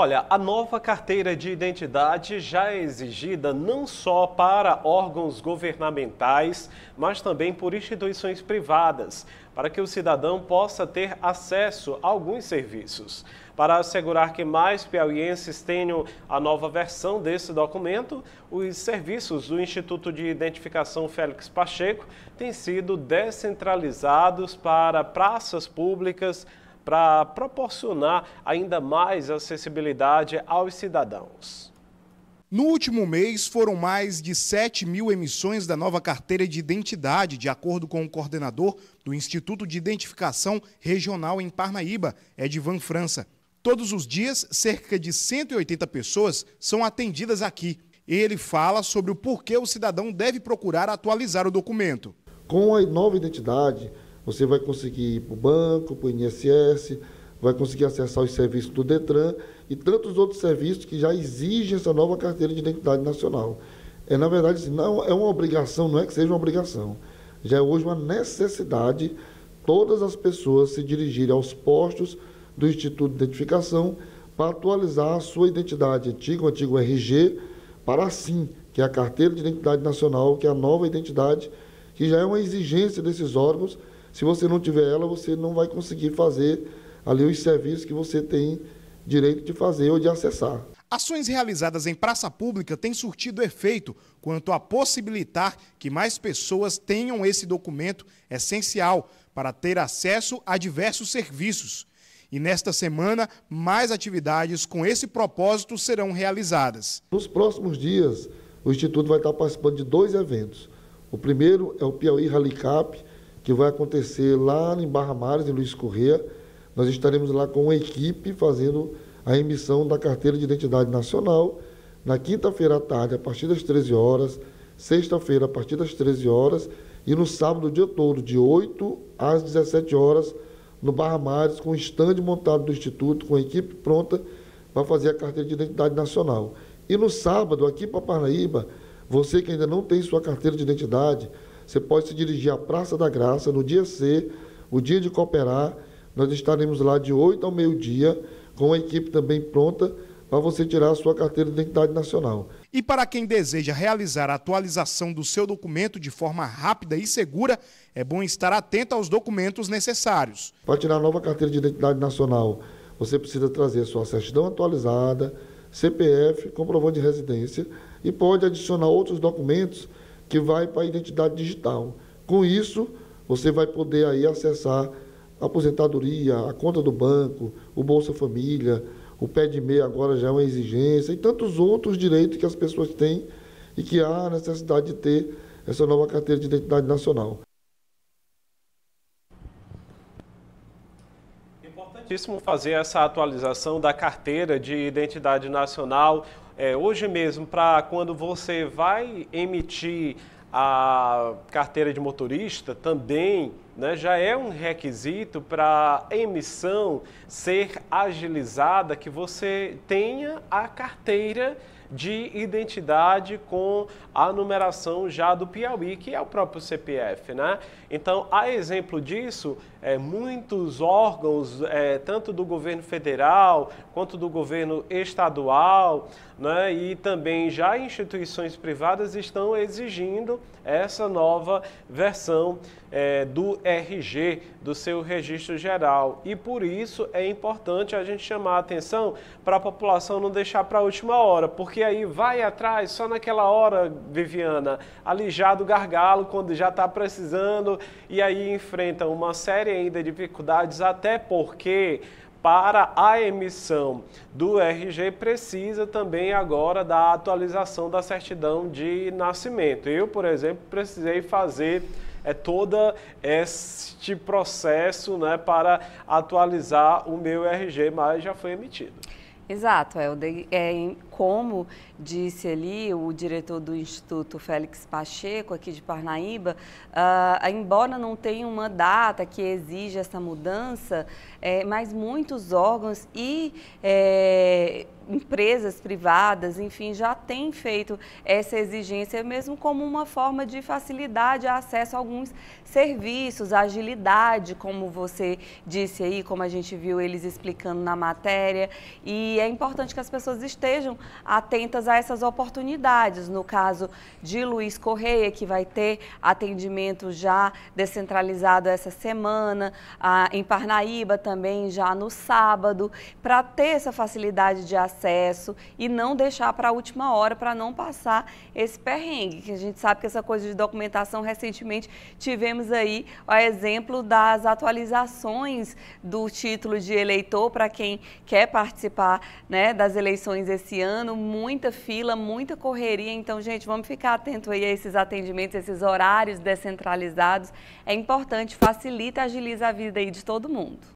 Olha, a nova carteira de identidade já é exigida não só para órgãos governamentais, mas também por instituições privadas, para que o cidadão possa ter acesso a alguns serviços. Para assegurar que mais piauienses tenham a nova versão desse documento, os serviços do Instituto de Identificação Félix Pacheco têm sido descentralizados para praças públicas, para proporcionar ainda mais acessibilidade aos cidadãos. No último mês, foram mais de 7 mil emissões da nova carteira de identidade, de acordo com o coordenador do Instituto de Identificação Regional em Parnaíba, Edvan França. Todos os dias, cerca de 180 pessoas são atendidas aqui. Ele fala sobre o porquê o cidadão deve procurar atualizar o documento. Com a nova identidade, você vai conseguir ir para o banco, para o INSS, vai conseguir acessar os serviços do Detran e tantos outros serviços que já exigem essa nova carteira de identidade nacional. É, na verdade, assim, não é uma obrigação, não é que seja uma obrigação. Já é hoje uma necessidade todas as pessoas se dirigirem aos postos do Instituto de Identificação para atualizar a sua identidade antiga, o antigo RG, para assim, que é a Carteira de Identidade Nacional, que é a nova identidade, que já é uma exigência desses órgãos se você não tiver ela, você não vai conseguir fazer ali os serviços que você tem direito de fazer ou de acessar. Ações realizadas em praça pública têm surtido efeito quanto a possibilitar que mais pessoas tenham esse documento essencial para ter acesso a diversos serviços. E nesta semana, mais atividades com esse propósito serão realizadas. Nos próximos dias, o Instituto vai estar participando de dois eventos. O primeiro é o Piauí Rally Cap, que vai acontecer lá em Barra Mares, em Luiz Correia. Nós estaremos lá com uma equipe fazendo a emissão da carteira de identidade nacional na quinta-feira à tarde, a partir das 13 horas, sexta-feira, a partir das 13 horas, e no sábado, o dia todo, de 8 às 17 horas, no Barra Mares, com o estande montado do Instituto, com a equipe pronta para fazer a carteira de identidade nacional. E no sábado, aqui para Parnaíba, você que ainda não tem sua carteira de identidade, você pode se dirigir à Praça da Graça no dia C, o dia de cooperar. Nós estaremos lá de 8 ao meio-dia, com a equipe também pronta para você tirar a sua carteira de identidade nacional. E para quem deseja realizar a atualização do seu documento de forma rápida e segura, é bom estar atento aos documentos necessários. Para tirar a nova carteira de identidade nacional, você precisa trazer sua certidão atualizada, CPF, comprovante de residência e pode adicionar outros documentos que vai para a identidade digital. Com isso, você vai poder aí acessar a aposentadoria, a conta do banco, o Bolsa Família, o pé de meia agora já é uma exigência, e tantos outros direitos que as pessoas têm e que há necessidade de ter essa nova carteira de identidade nacional. importantíssimo fazer essa atualização da carteira de identidade nacional. É, hoje mesmo, para quando você vai emitir a carteira de motorista, também né, já é um requisito para a emissão ser agilizada que você tenha a carteira de identidade com a numeração já do Piauí, que é o próprio CPF, né? Então, a exemplo disso, é, muitos órgãos, é, tanto do governo federal quanto do governo estadual, né, e também já instituições privadas estão exigindo essa nova versão é, do RG, do seu registro geral. E por isso é importante a gente chamar a atenção para a população não deixar para a última hora, porque aí vai atrás só naquela hora, Viviana, ali já do gargalo, quando já está precisando, e aí enfrenta uma série ainda de dificuldades, até porque para a emissão do RG precisa também agora da atualização da certidão de nascimento. Eu, por exemplo, precisei fazer é todo este processo né, para atualizar o meu RG, mas já foi emitido. Exato, é, é como disse ali o diretor do Instituto Félix Pacheco, aqui de Parnaíba, uh, embora não tenha uma data que exija essa mudança, é, mas muitos órgãos e é, empresas privadas, enfim, já têm feito essa exigência, mesmo como uma forma de facilidade a acesso a alguns serviços, agilidade, como você disse aí, como a gente viu eles explicando na matéria. E é importante que as pessoas estejam atentas a essas oportunidades. No caso de Luiz Correia, que vai ter atendimento já descentralizado essa semana, ah, em Parnaíba também já no sábado, para ter essa facilidade de acesso e não deixar para a última hora, para não passar esse perrengue, que a gente sabe que essa coisa de documentação recentemente tivemos aí o exemplo das atualizações do título de eleitor para quem quer participar né, das eleições esse ano muita fila, muita correria. Então, gente, vamos ficar atento aí a esses atendimentos, esses horários descentralizados. É importante, facilita, agiliza a vida aí de todo mundo.